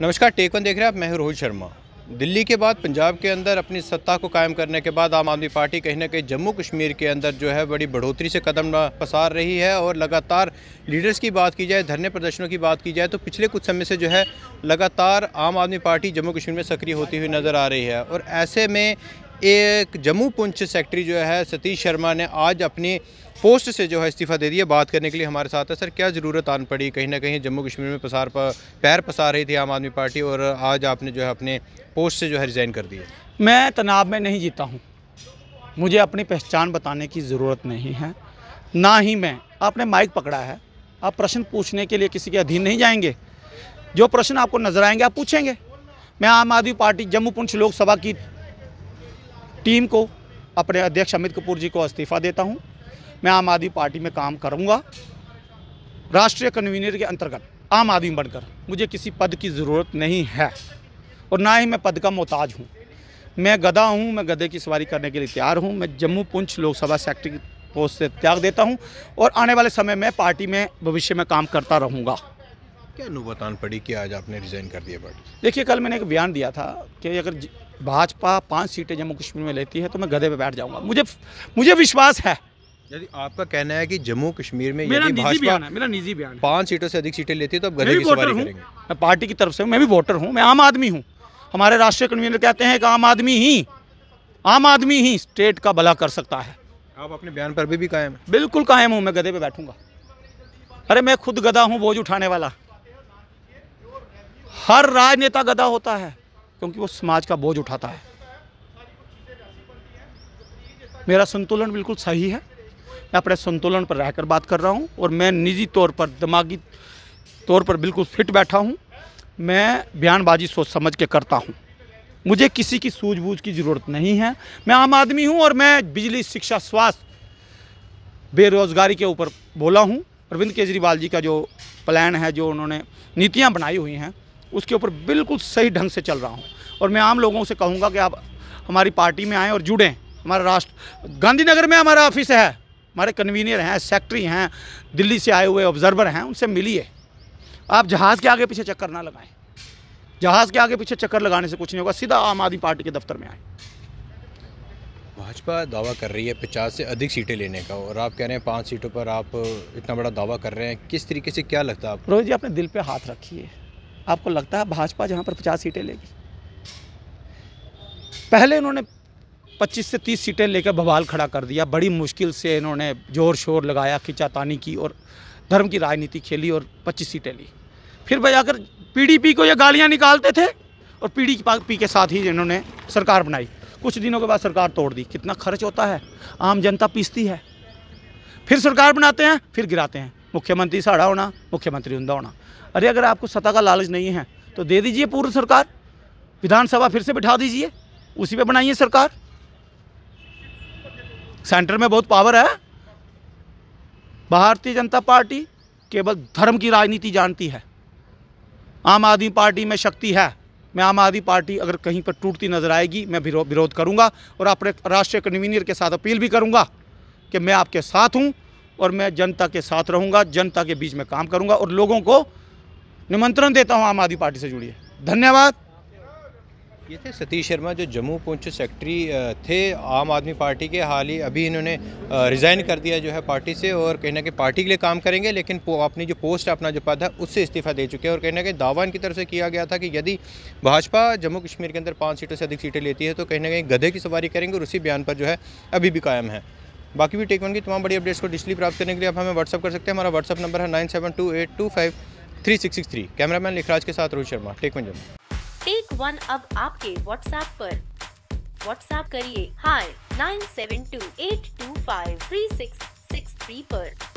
नमस्कार टेकन देख रहे हैं आप मैं रोहित शर्मा दिल्ली के बाद पंजाब के अंदर अपनी सत्ता को कायम करने के बाद आम आदमी पार्टी कहीं ना कहीं जम्मू कश्मीर के अंदर जो है बड़ी बढ़ोतरी से कदम पसार रही है और लगातार लीडर्स की बात की जाए धरने प्रदर्शनों की बात की जाए तो पिछले कुछ समय से जो है लगातार आम आदमी पार्टी जम्मू कश्मीर में सक्रिय होती हुई नज़र आ रही है और ऐसे में एक जम्मू पुंछ सेक्रेटरी जो है सतीश शर्मा ने आज अपनी पोस्ट से जो है इस्तीफ़ा दे दिया बात करने के लिए हमारे साथ है सर क्या ज़रूरत आन पड़ी कहीं ना कहीं जम्मू कश्मीर में पसार पर पैर पसार रही थी आम आदमी पार्टी और आज आपने जो है अपने पोस्ट से जो है रिज़ाइन कर दिया मैं तनाव में नहीं जीता हूँ मुझे अपनी पहचान बताने की ज़रूरत नहीं है ना ही मैं आपने माइक पकड़ा है आप प्रश्न पूछने के लिए किसी के अधीन नहीं जाएंगे जो प्रश्न आपको नज़र आएंगे आप पूछेंगे मैं आम आदमी पार्टी जम्मू पुंछ लोकसभा की टीम को अपने अध्यक्ष अमित कपूर जी को इस्तीफ़ा देता हूँ मैं आम आदमी पार्टी में काम करूँगा राष्ट्रीय कन्वीनर के अंतर्गत आम आदमी बनकर मुझे किसी पद की ज़रूरत नहीं है और ना ही मैं पद का मोहताज हूँ मैं गधा हूँ मैं गधे की सवारी करने के लिए तैयार हूँ मैं जम्मू पुंछ लोकसभा सेक्टर पोस्ट से त्याग देता हूँ और आने वाले समय में पार्टी में भविष्य में काम करता रहूँगा क्या नुबतान पड़ी कि आज आपने रिज़ाइन कर दिया पार्टी देखिए कल मैंने एक बयान दिया था कि अगर भाजपा पाँच सीटें जम्मू कश्मीर में लेती है तो मैं गधे पर बैठ जाऊँगा मुझे मुझे विश्वास है यदि आपका कहना है कि जम्मू कश्मीर में मेरा निजी बयान है मेरा निजी बयान पांच सीटों से अधिक सीटें लेती है तो गधे की सवारी करेंगे मैं पार्टी की तरफ से मैं भी वोटर हूँ मैं आम आदमी हूँ हमारे राष्ट्रीय कन्वीनर कहते हैं कि आम आदमी ही आम आदमी ही स्टेट का भला कर सकता है आप अपने बयान पर भी, भी कायम बिल्कुल कायम हूँ मैं गधे पे बैठूंगा अरे मैं खुद गधा हूँ बोझ उठाने वाला हर राजनेता गदा होता है क्योंकि वो समाज का बोझ उठाता है मेरा संतुलन बिल्कुल सही है मैं अपने संतुलन पर रहकर बात कर रहा हूँ और मैं निजी तौर पर दिमागी तौर पर बिल्कुल फिट बैठा हूँ मैं बयानबाजी सोच समझ के करता हूँ मुझे किसी की सूझबूझ की ज़रूरत नहीं है मैं आम आदमी हूँ और मैं बिजली शिक्षा स्वास्थ्य बेरोज़गारी के ऊपर बोला हूँ अरविंद केजरीवाल जी का जो प्लान है जो उन्होंने नीतियाँ बनाई हुई हैं उसके ऊपर बिल्कुल सही ढंग से चल रहा हूँ और मैं आम लोगों से कहूँगा कि आप हमारी पार्टी में आएँ और जुड़ें हमारा राष्ट्र गांधीनगर में हमारा ऑफिस है हमारे कन्वीनियर हैं सेक्रेटरी हैं दिल्ली से आए हुए ऑब्जर्वर हैं उनसे मिलिए आप जहाज़ के आगे पीछे चक्कर ना लगाएं जहाज़ के आगे पीछे चक्कर लगाने से कुछ नहीं होगा सीधा आम आदमी पार्टी के दफ्तर में आए भाजपा दावा कर रही है पचास से अधिक सीटें लेने का और आप कह रहे हैं पाँच सीटों पर आप इतना बड़ा दावा कर रहे हैं किस तरीके से क्या लगता है आप रोहित जी अपने दिल पर हाथ रखिए आपको लगता है भाजपा जहाँ पर पचास सीटें लेगी पहले उन्होंने 25 से 30 सीटें लेकर बवाल खड़ा कर दिया बड़ी मुश्किल से इन्होंने जोर शोर लगाया खिंचातानी की और धर्म की राजनीति खेली और 25 सीटें ली फिर बजाकर पीडीपी को ये गालियाँ निकालते थे और पीडीपी के साथ ही इन्होंने सरकार बनाई कुछ दिनों के बाद सरकार तोड़ दी कितना खर्च होता है आम जनता पीसती है फिर सरकार बनाते हैं फिर गिराते हैं मुख्यमंत्री साढ़ा होना मुख्यमंत्री उनका होना अरे अगर आपको सत्ता का लालच नहीं है तो दे दीजिए पूर्व सरकार विधानसभा फिर से बिठा दीजिए उसी पे बनाइए सरकार सेंटर में बहुत पावर है भारतीय जनता पार्टी केवल धर्म की राजनीति जानती है आम आदमी पार्टी में शक्ति है मैं आम आदमी पार्टी अगर कहीं पर टूटती नजर आएगी मैं विरोध करूंगा और अपने राष्ट्रीय कन्वीनियर के साथ अपील भी करूंगा कि मैं आपके साथ हूं और मैं जनता के साथ रहूँगा जनता के बीच में काम करूँगा और लोगों को निमंत्रण देता हूँ आम आदमी पार्टी से जुड़िए धन्यवाद ये थे सतीश शर्मा जो जम्मू पुंछ सेक्रेटरी थे आम आदमी पार्टी के हाल ही अभी इन्होंने रिज़ाइन कर दिया जो है पार्टी से और कहीं ना कहीं पार्टी के लिए काम करेंगे लेकिन अपनी जो पोस्ट अपना जो पद है उससे इस्तीफा दे चुके हैं और कहीं ना कहीं दावा इनकी तरफ से किया गया था कि यदि भाजपा जम्मू कश्मीर के अंदर पाँच सीटों से अधिक सीटें लेती है तो कहीं ना कहीं गधे की सवारी करेंगे और उसी बयान पर जो है अभी भी कायम है बाकी भी टेक वन की तमाम बड़ी अपडेट्स को डिजिटली प्राप्त करने के लिए आप हमें व्हाट्सअप कर सकते हैं हमारा व्हाट्सअप नंबर है nine seven two eight two five three six six three camera man Likhraj के साथ Rohit Sharma take one Jammu take one अब आपके व्हाट्सएप पर व्हाट्सएप करिए hi nine seven two eight two five three six six three पर